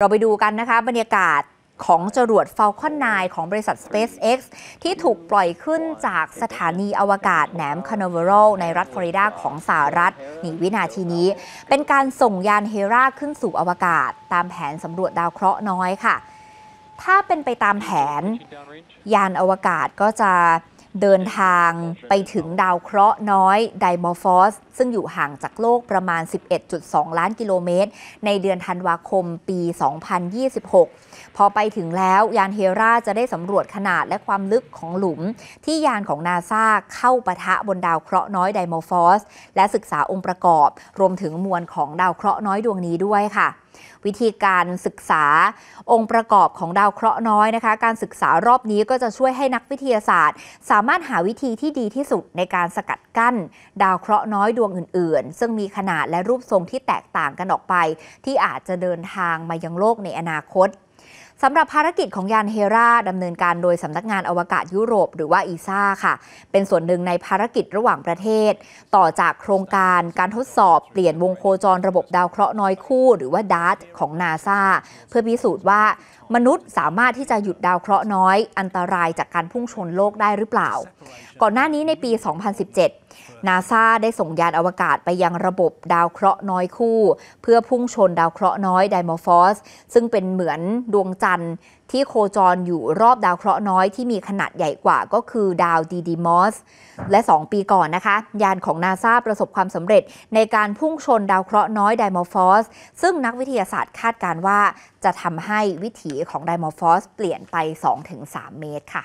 เราไปดูกันนะคะบรรยากาศของจรวด Falcon 9 ของบริษัท SpaceX ที่ถูกปล่อยขึ้นจากสถานีอวกาศแหนมคานาเวโรในรัฐฟลอริดาของสหรัฐนี่วินาทีนี้ เป็นการส่งยานเฮราขึ้นสู่อวกาศ ตามแผนสำรวจดาวเคราะห์น้อยค่ะ ถ้าเป็นไปตามแผนยานอวกาศก็จะเดินทางไปถึงดาวเคราะห์น้อยไดมอร์ฟอสซึ่งอยู่ห่างจากโลกประมาณ 11.2 ล้านกิโลเมตร ในเดือนธันวาคมปี 2026 พอไปถึงแล้ว ยานเฮราจะได้สำรวจขนาดและความลึกของหลุม ที่ยานของนาซาเข้าปะทะบนดาวเคราะห์น้อยไดมอร์ฟอสและศึกษาองค์ประกอบ รวมถึงมวลของดาวเคราะห์น้อยดวงนี้ด้วยค่ะวิธีการศึกษา องค์ประกอบของดาวเคราะห์น้อยนะคะ การศึกษารอบนี้ก็จะช่วยให้นักวิทยาศาสตร์ สามารถหาวิธีที่ดีที่สุดในการสกัดกั้น ดาวเคราะห์น้อยดวงอื่นๆ ซึ่งมีขนาดและรูปทรงที่แตกต่างกันออกไป ที่อาจจะเดินทางมายังโลกในอนาคตสำหรับภารกิจของยานเฮราดำเนินการโดยสำนักงานอวกาศยุโรป หรือว่าอีซ่าค่ะ เป็นส่วนหนึ่งในภารกิจระหว่างประเทศ ต่อจากโครงการการทดสอบเปลี่ยนวงโคจรระบบดาวเคราะห์น้อยคู่หรือว่าดาร์ตของนาซาเพื่อพิสูจน์ว่า มนุษย์สามารถที่จะหยุดดาวเคราะห์น้อย อันตรายจากการพุ่งชนโลกได้หรือเปล่า ก่อนหน้านี้ในปี 2017 นาซาได้ส่งยานอวกาศไปยังระบบดาวเคราะห์น้อยคู่เพื่อพุ่งชนดาวเคราะห์น้อยไดมอร์ฟอสซึ่งเป็นเหมือนดวงจันทร์ันทร์ที่โคจรอยู่รอบดาวเคราะห์น้อยที่มีขนาดใหญ่กว่าก็คือดาวดีดีมอส และ 2 ปีก่อนนะคะ ยานของนาซาประสบความสำเร็จในการพุ่งชนดาวเคราะห์น้อยไดมอร์ฟอสซึ่งนักวิทยาศาสตร์คาดการว่า จะทำให้วิถีของไดมอร์ฟอสเปลี่ยนไป 2-3 เมตรค่ะ